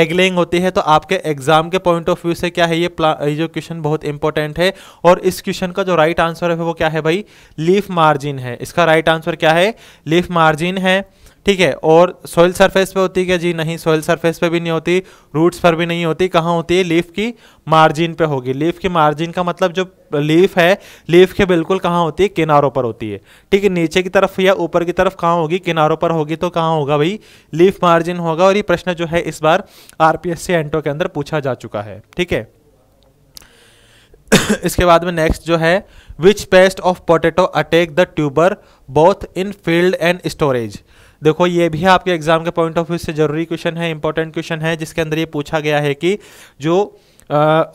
एग लेंग होती है तो आपके एग्जाम के पॉइंट ऑफ व्यू से क्या है ये ये जो क्वेश्चन बहुत इंपॉर्टेंट है और इस क्वेश्चन का जो राइट आंसर है वो क्या है भाई लीफ मार्जिन है इसका राइट आंसर क्या है लीफ मार्जिन है ठीक है और सॉइल सरफेस पे होती है क्या जी नहीं सॉइल सरफेस पे भी नहीं होती रूट्स पर भी नहीं होती कहाँ होती है लीफ की मार्जिन पे होगी लीफ की मार्जिन का मतलब जो लीफ है लीफ के बिल्कुल कहाँ होती है किनारों पर होती है ठीक है नीचे की तरफ या ऊपर की तरफ कहाँ होगी किनारों पर होगी तो कहाँ होगा भाई लीफ मार्जिन होगा और ये प्रश्न जो है इस बार आर एंटो के अंदर पूछा जा चुका है ठीक है [coughs] इसके बाद में नेक्स्ट जो है which pest of potato attack the tuber both in field and storage देखो ये भी आपके एग्जाम के पॉइंट ऑफ व्यू से जरूरी क्वेश्चन है इंपॉर्टेंट क्वेश्चन है जिसके अंदर ये पूछा गया है कि जो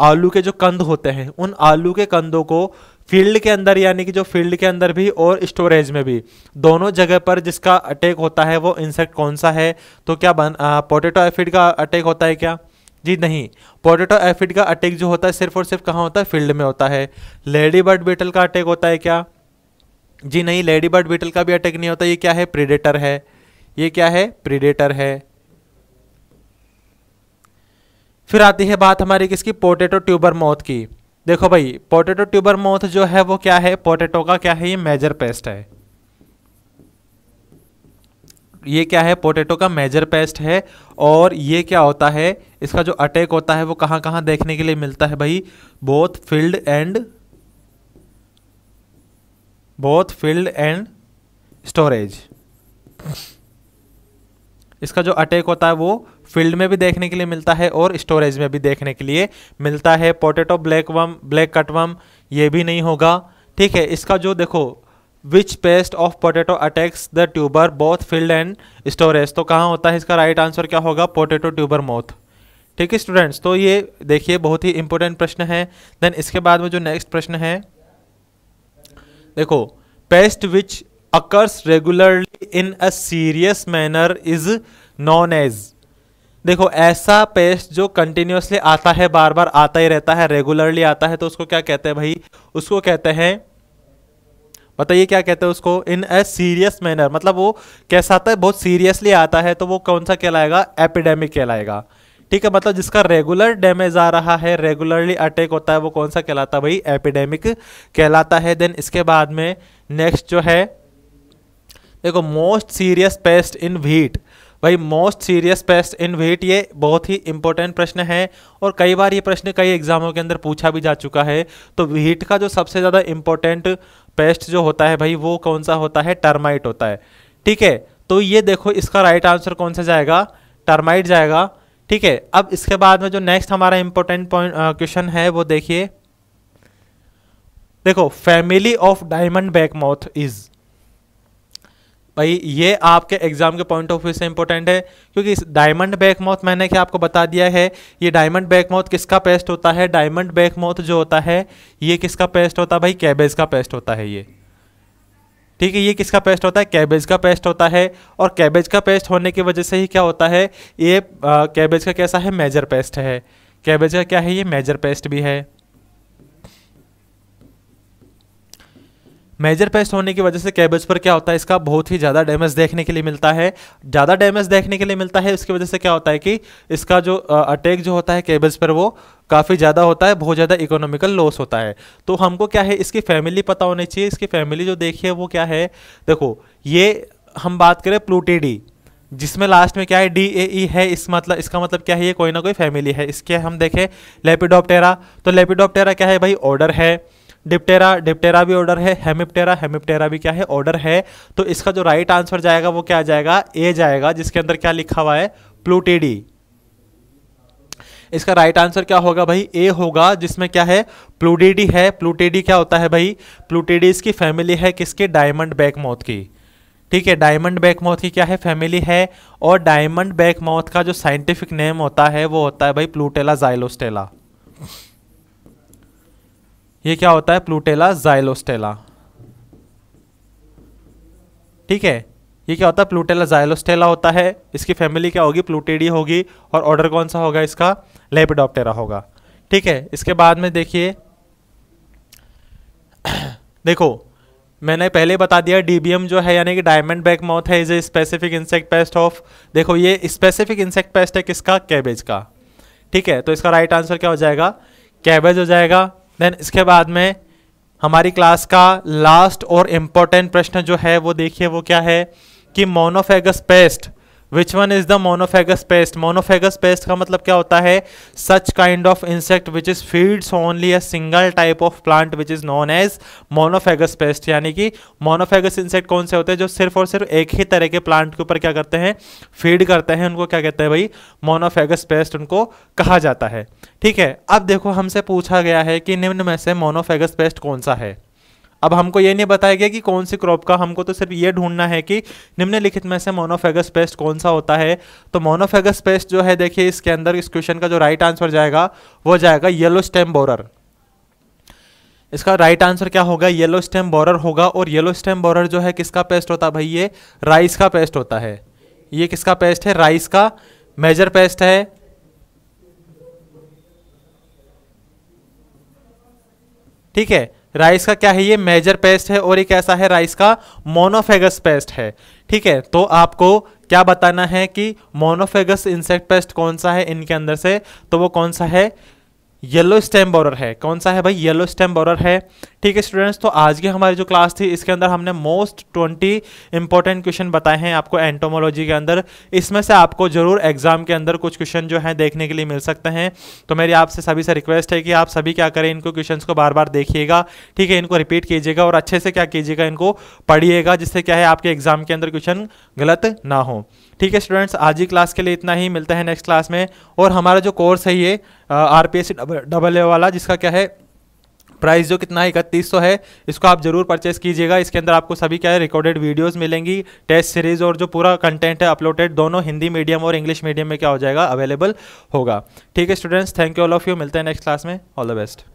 आलू के जो कंद होते हैं उन आलू के कंदों को फील्ड के अंदर यानी कि जो फील्ड के अंदर भी और स्टोरेज में भी दोनों जगह पर जिसका अटैक होता है वो इंसेक्ट कौन सा है तो क्या बन पोटेटो एफिड का अटैक होता है क्या जी नहीं पोटेटो एफिड का अटैक जो होता है सिर्फ और सिर्फ कहाँ होता है फील्ड में होता है लेडी बर्ड बीटल का अटैक होता है क्या जी नहीं लेडी बर्ड बीटल का भी अटैक नहीं होता ये क्या है प्रीडेटर है ये क्या है प्रीडेटर है फिर आती है बात हमारी किसकी पोटेटो ट्यूबर मौत की देखो भाई पोटेटो ट्यूबर मौत जो है वो क्या है पोटेटो का क्या है ये मेजर पेस्ट है ये क्या है पोटेटो का मेजर पेस्ट है और ये क्या होता है इसका जो अटैक होता है वो कहाँ कहाँ देखने के लिए मिलता है भाई both field and both field and storage इसका जो अटैक होता है वो फील्ड में भी देखने के लिए मिलता है और स्टोरेज में भी देखने के लिए मिलता है potato black worm black cutworm ये भी नहीं होगा ठीक है इसका जो देखो which pest of potato attacks the tuber both field and storage तो कहाँ होता है इसका राइट आंसर क्या होगा पोटेटो ट्यूबर मोथ ठीक है स्टूडेंट्स तो ये देखिए बहुत ही इंपॉर्टेंट प्रश्न है देन इसके बाद में जो नेक्स्ट प्रश्न है देखो pest which occurs regularly in a serious manner is known as देखो ऐसा पेस्ट जो कंटिन्यूसली आता है बार बार आता ही रहता है रेगुलरली आता है तो उसको क्या कहते हैं भाई उसको कहते हैं बताइए क्या कहते हैं उसको इन ए सीरियस मैनर मतलब वो कैसा आता है बहुत सीरियसली आता है तो वो कौन सा कहलाएगा एपिडेमिक कहलाएगा ठीक है मतलब जिसका रेगुलर डैमेज आ रहा है रेगुलरली अटैक होता है वो कौन सा कहलाता है भाई एपिडेमिक कहलाता है देन इसके बाद में नेक्स्ट जो है देखो most serious pest in wheat भाई most serious pest in wheat ये बहुत ही इंपॉर्टेंट प्रश्न है और कई बार ये प्रश्न कई एग्जामों के अंदर पूछा भी जा चुका है तो व्हीट का जो सबसे ज़्यादा इंपॉर्टेंट पेस्ट जो होता है भाई वो कौन सा होता है टर्माइट होता है ठीक है तो ये देखो इसका राइट आंसर कौन सा जाएगा टर्माइट जाएगा ठीक है अब इसके बाद में जो नेक्स्ट हमारा इंपॉर्टेंट पॉइंट क्वेश्चन है वो देखिए देखो family of diamond back moth is भाई ये आपके एग्जाम के पॉइंट ऑफ व्यू से इंपॉर्टेंट है क्योंकि इस डायमंड बैक माउथ मैंने क्या आपको बता दिया है ये डायमंड बैक माउथ किसका पेस्ट होता है डायमंड बैक माउथ जो होता है ये किसका पेस्ट होता है भाई कैबेज का पेस्ट होता है ये ठीक है ये किसका पेस्ट होता है कैबेज का पेस्ट होता है और कैबेज का पेस्ट होने की वजह से ही क्या होता है ये कैबेज का कैसा है मेजर पेस्ट है कैबेज का क्या है ये मेजर पेस्ट भी है मेजर पेस्ट होने की वजह से कैबेज पर क्या होता है इसका बहुत ही ज़्यादा डैमेज देखने के लिए मिलता है ज़्यादा डैमेज देखने के लिए मिलता है उसकी वजह से क्या होता है कि इसका जो अटैक जो होता है कैबेज पर वो काफ़ी ज़्यादा होता है बहुत ज़्यादा इकोनॉमिकल लॉस होता है तो हमको क्या है इसकी फैमिली पता होनी चाहिए इसकी फैमिली जो देखिए वो क्या है देखो ये हम बात करें प्लूटीडी जिसमें लास्ट में क्या है डी ए ई है इस मतलब इसका मतलब क्या है ये कोई ना कोई फैमिली है इसके हम देखें लेपिडोप्टेरा तो लेपिडोप्टेरा क्या है भाई ऑर्डर है डिप्टेरा डिप्टेरा भी ऑर्डर है हेमिप्टेरा हेमिप्टेरा भी क्या है ऑर्डर है तो इसका जो राइट आंसर जाएगा वो क्या जाएगा ए जाएगा जिसके अंदर क्या लिखा हुआ है प्लूटेडी इसका राइट आंसर क्या होगा भाई ए होगा जिसमें क्या है प्लूटेडी है प्लूटेडी क्या होता है भाई प्लूटेडी इसकी फैमिली है किसके डायमंड बैक मौत की ठीक है डायमंड बैक मौत की क्या है फैमिली है और डायमंड बैक मौत का जो साइंटिफिक नेम होता है वो होता है भाई प्लूटेला जाइलोस्टेला ये क्या होता है प्लूटेला जाइलोस्टेला ठीक है ये क्या होता है प्लूटेला जाइलोस्टेला होता है इसकी फैमिली क्या होगी प्लूटेडी होगी और ऑर्डर कौन सा होगा इसका लेपिडोप्टेरा होगा ठीक है इसके बाद में देखिए [coughs] देखो मैंने पहले बता दिया डीबीएम जो है यानी कि डायमंड बैक माउथ है is a specific insect pest of देखो ये स्पेसिफिक इंसेक्ट पेस्ट है किसका कैबेज का ठीक है तो इसका राइट आंसर क्या हो जाएगा कैबेज हो जाएगा देन इसके बाद में हमारी क्लास का लास्ट और इम्पोर्टेंट प्रश्न जो है वो देखिए वो क्या है कि monophagous pest which one is the monophagous pest monophagous pest का मतलब क्या होता है such kind of insect which is feeds only a single type of plant which is known as monophagous pest यानी कि मोनोफेगस इंसेक्ट कौन से होते हैं जो सिर्फ और सिर्फ एक ही तरह के प्लांट के ऊपर क्या करते हैं फीड करते हैं उनको क्या कहते हैं भाई मोनोफेगस पेस्ट उनको कहा जाता है ठीक है अब देखो हमसे पूछा गया है कि निम्न में से मोनोफेगस पेस्ट कौन सा है अब हमको ये नहीं बताया गया कि कौन सी क्रॉप का हमको तो सिर्फ ये ढूंढना है कि निम्नलिखित में से मोनोफेगस पेस्ट कौन सा होता है तो मोनोफेगस पेस्ट जो है देखिए इसके अंदर इस क्वेश्चन का जो राइट आंसर जाएगा वो जाएगा येलो स्टेम बोरर इसका राइट आंसर क्या होगा येलो स्टेम बोरर होगा और येलो स्टेम बोरर जो है किसका पेस्ट होता है भाई ये राइस का पेस्ट होता है ये किसका पेस्ट है राइस का मेजर पेस्ट है ठीक है राइस का क्या है ये मेजर पेस्ट है और एक ऐसा है राइस का मोनोफेगस पेस्ट है ठीक है तो आपको क्या बताना है कि मोनोफेगस इंसेक्ट पेस्ट कौन सा है इनके अंदर से तो वो कौन सा है येलो स्टेम बॉरर है कौन सा है भाई येलो स्टेम बॉर्डर है ठीक है स्टूडेंट्स तो आज की हमारी जो क्लास थी इसके अंदर हमने मोस्ट ट्वेंटी इंपॉर्टेंट क्वेश्चन बताए हैं आपको एंटोमोलॉजी के अंदर इसमें से आपको जरूर एग्जाम के अंदर कुछ क्वेश्चन जो है देखने के लिए मिल सकते हैं तो मेरी आपसे सभी से रिक्वेस्ट है कि आप सभी क्या करें इनको क्वेश्चन को बार बार देखिएगा ठीक है इनको रिपीट कीजिएगा और अच्छे से क्या कीजिएगा इनको पढ़िएगा जिससे क्या है आपके एग्जाम के अंदर क्वेश्चन गलत ना हो ठीक है स्टूडेंट्स आज की क्लास के लिए इतना ही मिलता है नेक्स्ट क्लास में और हमारा जो कोर्स है ये R P S double A वाला जिसका क्या है प्राइस जो कितना है इकतीस सौ है इसको आप जरूर परचेस कीजिएगा इसके अंदर आपको सभी क्या है रिकॉर्डेड वीडियोस मिलेंगी टेस्ट सीरीज और जो पूरा कंटेंट है अपलोडेड दोनों हिंदी मीडियम और इंग्लिश मीडियम में क्या हो जाएगा अवेलेबल होगा ठीक है students thank you all of you मिलते हैं नेक्स्ट क्लास में ऑल द बेस्ट